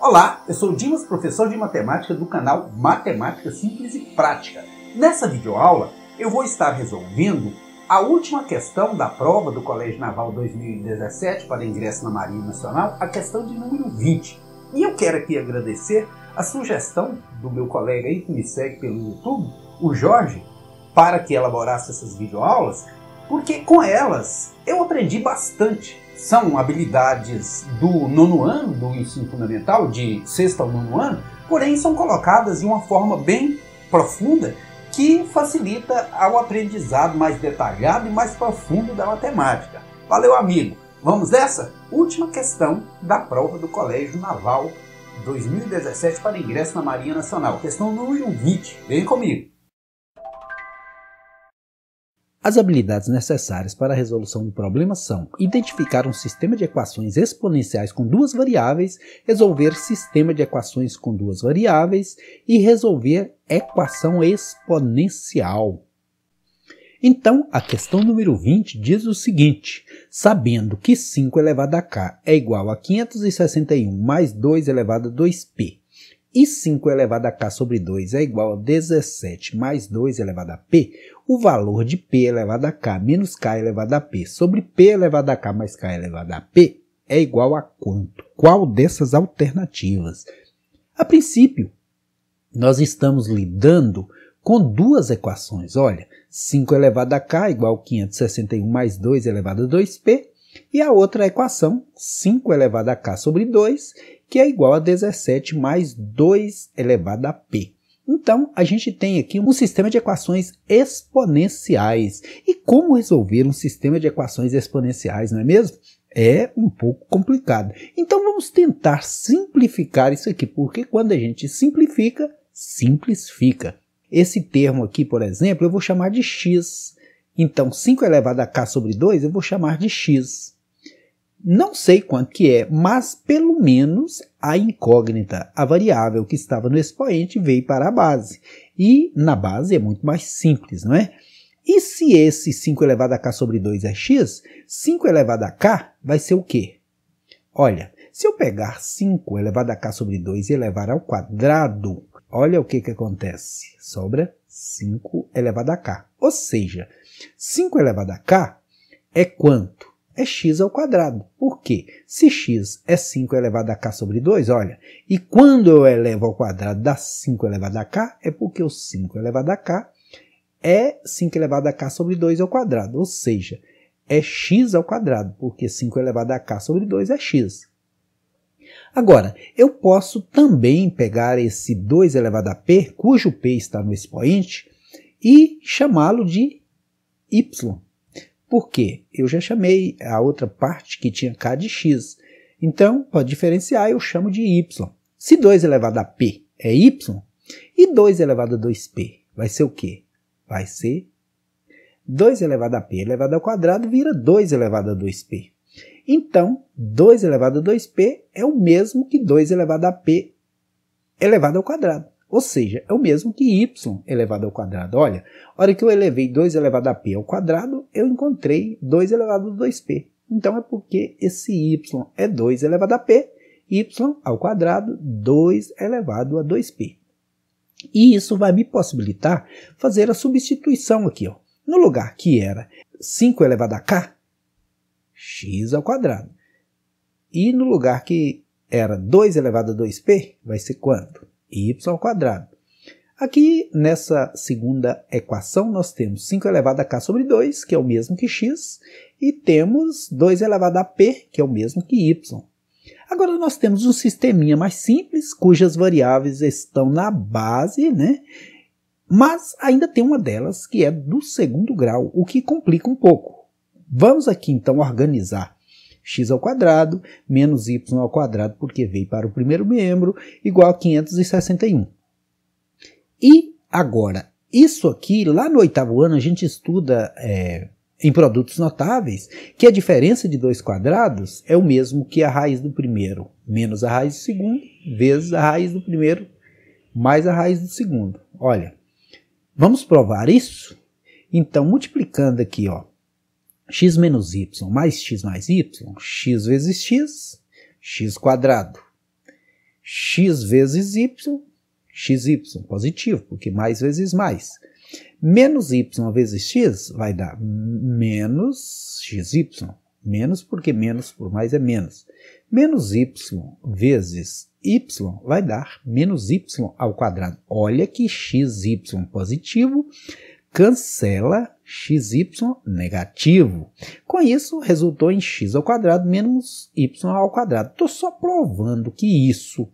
Olá, eu sou o Dimas, professor de matemática do canal Matemática Simples e Prática. Nessa videoaula, eu vou estar resolvendo a última questão da prova do Colégio Naval 2017 para ingresso na Marinha Nacional, a questão de número 20. E eu quero aqui agradecer a sugestão do meu colega aí que me segue pelo YouTube, o Jorge, para que elaborasse essas videoaulas, porque com elas eu aprendi bastante são habilidades do nono ano do ensino fundamental, de sexta ao nono ano, porém são colocadas de uma forma bem profunda que facilita ao aprendizado mais detalhado e mais profundo da matemática. Valeu, amigo! Vamos nessa? Última questão da prova do Colégio Naval 2017 para ingresso na Marinha Nacional. Questão número 20. Vem comigo! As habilidades necessárias para a resolução do problema são identificar um sistema de equações exponenciais com duas variáveis, resolver sistema de equações com duas variáveis e resolver equação exponencial. Então, a questão número 20 diz o seguinte: sabendo que 5 elevado a k é igual a 561 mais 2 elevado a 2p e 5 elevado a k sobre 2 é igual a 17 mais 2 elevado a p, o valor de p elevado a k menos k elevado a p sobre p elevado a k mais k elevado a p é igual a quanto? Qual dessas alternativas? A princípio, nós estamos lidando com duas equações. Olha, 5 elevado a k igual a 561 mais 2 elevado a 2p, e a outra equação, 5 elevado a k sobre 2, que é igual a 17 mais 2 elevado a p. Então, a gente tem aqui um sistema de equações exponenciais. E como resolver um sistema de equações exponenciais, não é mesmo? É um pouco complicado. Então, vamos tentar simplificar isso aqui, porque quando a gente simplifica, simplifica. Esse termo aqui, por exemplo, eu vou chamar de x. Então, 5 elevado a k sobre 2 eu vou chamar de x. Não sei quanto que é, mas pelo menos a incógnita, a variável que estava no expoente veio para a base. E na base é muito mais simples, não é? E se esse 5 elevado a k sobre 2 é x, 5 elevado a k vai ser o quê? Olha, se eu pegar 5 elevado a k sobre 2 e elevar ao quadrado, olha o que, que acontece. Sobra 5 elevado a k. Ou seja, 5 elevado a k é quanto? é x ao quadrado. Por quê? Se x é 5 elevado a k sobre 2, olha, e quando eu elevo ao quadrado da 5 elevado a k, é porque o 5 elevado a k é 5 elevado a k sobre 2 ao quadrado, ou seja, é x ao quadrado, porque 5 elevado a k sobre 2 é x. Agora, eu posso também pegar esse 2 elevado a p, cujo p está no expoente, e chamá-lo de y. Por quê? Eu já chamei a outra parte que tinha k de x. Então, para diferenciar, eu chamo de y. Se 2 elevado a p é y, e 2 elevado a 2p vai ser o quê? Vai ser 2 elevado a p elevado ao quadrado vira 2 elevado a 2p. Então, 2 elevado a 2p é o mesmo que 2 elevado a p elevado ao quadrado. Ou seja, é o mesmo que y elevado ao quadrado. Olha, a hora que eu elevei 2 elevado a p ao quadrado, eu encontrei 2 elevado a 2p. Então é porque esse y é 2 elevado a p, y ao quadrado, 2 elevado a 2p. E isso vai me possibilitar fazer a substituição aqui. Ó. No lugar que era 5 elevado a k, x ao quadrado. E no lugar que era 2 elevado a 2p, vai ser quanto? y ao quadrado. Aqui nessa segunda equação nós temos 5 elevado a k sobre 2, que é o mesmo que x, e temos 2 elevado a p, que é o mesmo que y. Agora nós temos um sisteminha mais simples, cujas variáveis estão na base, né? Mas ainda tem uma delas que é do segundo grau, o que complica um pouco. Vamos aqui então organizar x ao quadrado menos y ao quadrado, porque veio para o primeiro membro, igual a 561. E agora, isso aqui, lá no oitavo ano, a gente estuda é, em produtos notáveis que a diferença de dois quadrados é o mesmo que a raiz do primeiro menos a raiz do segundo, vezes a raiz do primeiro mais a raiz do segundo. Olha, vamos provar isso? Então, multiplicando aqui, ó, x menos y mais x mais y, x vezes x, x quadrado. x vezes y, xy positivo, porque mais vezes mais. Menos y vezes x vai dar menos xy. Menos porque menos por mais é menos. Menos y vezes y vai dar menos y ao quadrado. Olha que xy positivo cancela xy negativo. Com isso, resultou em x ao quadrado menos y ao quadrado. Estou só provando que isso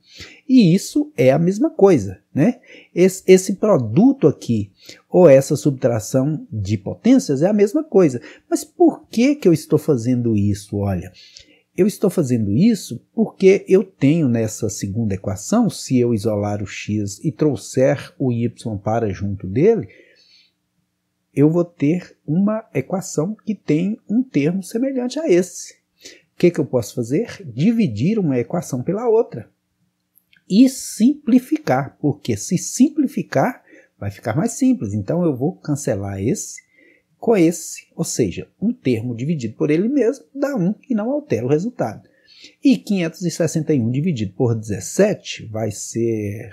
e isso é a mesma coisa. Né? Esse, esse produto aqui, ou essa subtração de potências, é a mesma coisa. Mas por que, que eu estou fazendo isso? Olha, eu estou fazendo isso porque eu tenho nessa segunda equação, se eu isolar o x e trouxer o y para junto dele, eu vou ter uma equação que tem um termo semelhante a esse. O que, que eu posso fazer? Dividir uma equação pela outra e simplificar, porque se simplificar, vai ficar mais simples. Então eu vou cancelar esse com esse, ou seja, um termo dividido por ele mesmo dá 1 e não altera o resultado. E 561 dividido por 17 vai ser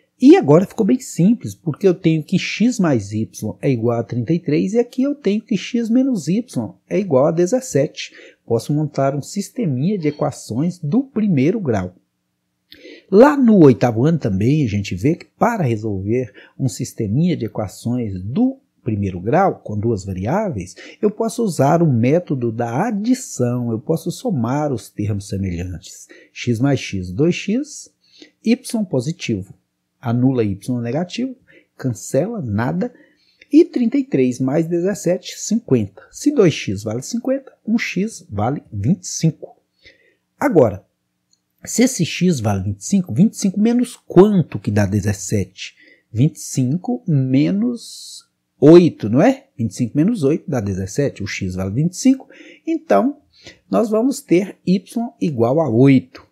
E agora ficou bem simples, porque eu tenho que x mais y é igual a 33 e aqui eu tenho que x menos y é igual a 17. Posso montar um sisteminha de equações do primeiro grau. Lá no oitavo ano também a gente vê que para resolver um sisteminha de equações do primeiro grau, com duas variáveis, eu posso usar o método da adição, eu posso somar os termos semelhantes. x mais x, 2x, y positivo anula y negativo, cancela, nada. E 33 mais 17, 50. Se 2x vale 50, 1x vale 25. Agora, se esse x vale 25, 25 menos quanto que dá 17? 25 menos 8, não é? 25 menos 8 dá 17, o x vale 25. Então, nós vamos ter y igual a 8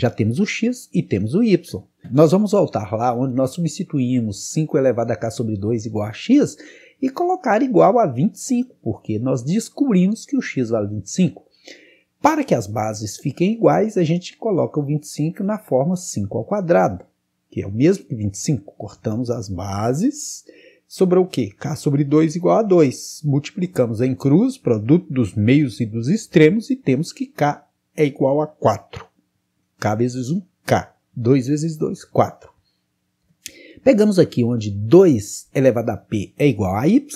já temos o x e temos o y. Nós vamos voltar lá onde nós substituímos 5 elevado a k sobre 2 igual a x e colocar igual a 25, porque nós descobrimos que o x vale 25. Para que as bases fiquem iguais, a gente coloca o 25 na forma 5 ao quadrado, que é o mesmo que 25. Cortamos as bases, sobrou o quê? k sobre 2 igual a 2. Multiplicamos em cruz, produto dos meios e dos extremos, e temos que k é igual a 4 k vezes 1, k. 2 vezes 2, 4. Pegamos aqui onde 2 elevado a p é igual a y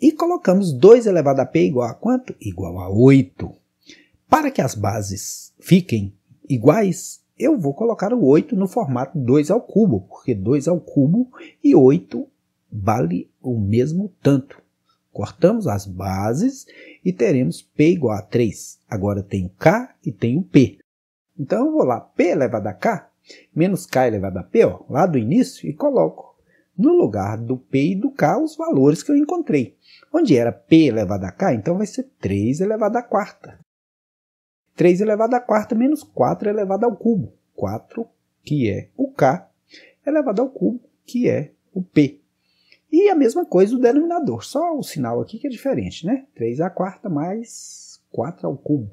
e colocamos 2 elevado a p igual a quanto? Igual a 8. Para que as bases fiquem iguais, eu vou colocar o 8 no formato 2 ao cubo, porque 2 ao cubo e 8 vale o mesmo tanto. Cortamos as bases e teremos P igual a 3. Agora tem o K e tem o P. Então eu vou lá, P elevado a K, menos K elevado a P, ó, lá do início, e coloco no lugar do P e do K os valores que eu encontrei. Onde era P elevado a K, então vai ser 3 elevado a quarta. 3 elevado a quarta menos 4 elevado ao cubo. 4, que é o K, elevado ao cubo, que é o P. E a mesma coisa o denominador, só o sinal aqui que é diferente, né? 3 à quarta mais 4 ao cubo.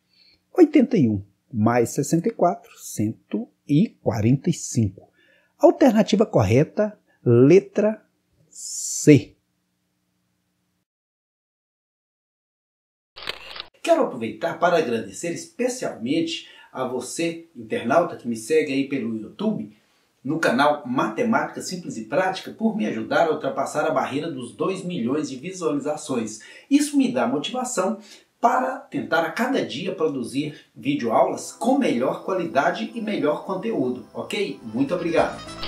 81 mais 64, 145. Alternativa correta, letra C. Quero aproveitar para agradecer especialmente a você, internauta, que me segue aí pelo YouTube, no canal Matemática Simples e Prática, por me ajudar a ultrapassar a barreira dos 2 milhões de visualizações. Isso me dá motivação para tentar a cada dia produzir videoaulas com melhor qualidade e melhor conteúdo, ok? Muito obrigado!